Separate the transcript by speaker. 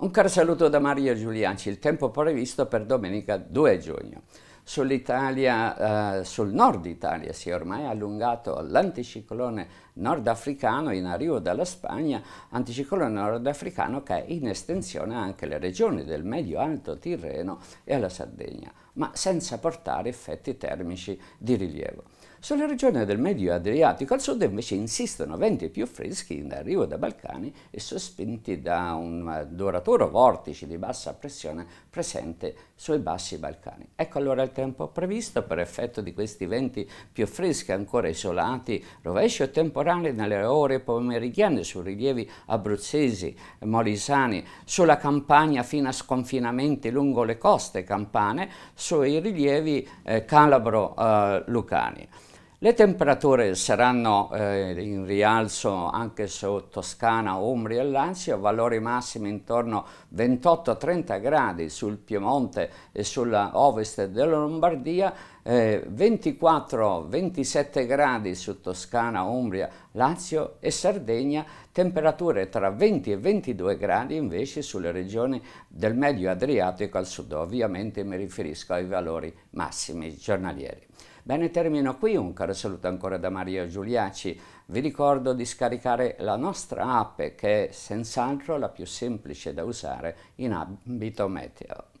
Speaker 1: Un caro saluto da Mario Giulianci, il tempo previsto per domenica 2 giugno sull'Italia, eh, sul nord Italia si è ormai allungato l'anticiclone nordafricano in arrivo dalla Spagna, anticiclone nordafricano che è in estensione anche alle regioni del medio-alto Tirreno e alla Sardegna, ma senza portare effetti termici di rilievo. Sulle regioni del Medio Adriatico al sud invece insistono venti più freschi in arrivo dai Balcani e sospinti da un duraturo vortice di bassa pressione presente sui bassi Balcani. Ecco allora il tempo previsto per effetto di questi venti più freschi ancora isolati, rovescio temporale nelle ore pomeridiane sui rilievi abruzzesi, molisani, sulla campagna fino a sconfinamenti lungo le coste campane, sui rilievi eh, calabro-lucani. Eh, le temperature saranno eh, in rialzo anche su Toscana, Umbria e Lazio, valori massimi intorno a 28-30 gradi sul Piemonte e sull'ovest della Lombardia, eh, 24-27 gradi su Toscana, Umbria, Lazio e Sardegna, temperature tra 20 e 22 gradi invece sulle regioni del medio Adriatico al sud. Ovviamente mi riferisco ai valori massimi giornalieri. Bene, termino qui, un caro saluto ancora da Maria Giuliaci. Vi ricordo di scaricare la nostra app che è senz'altro la più semplice da usare in ambito meteo.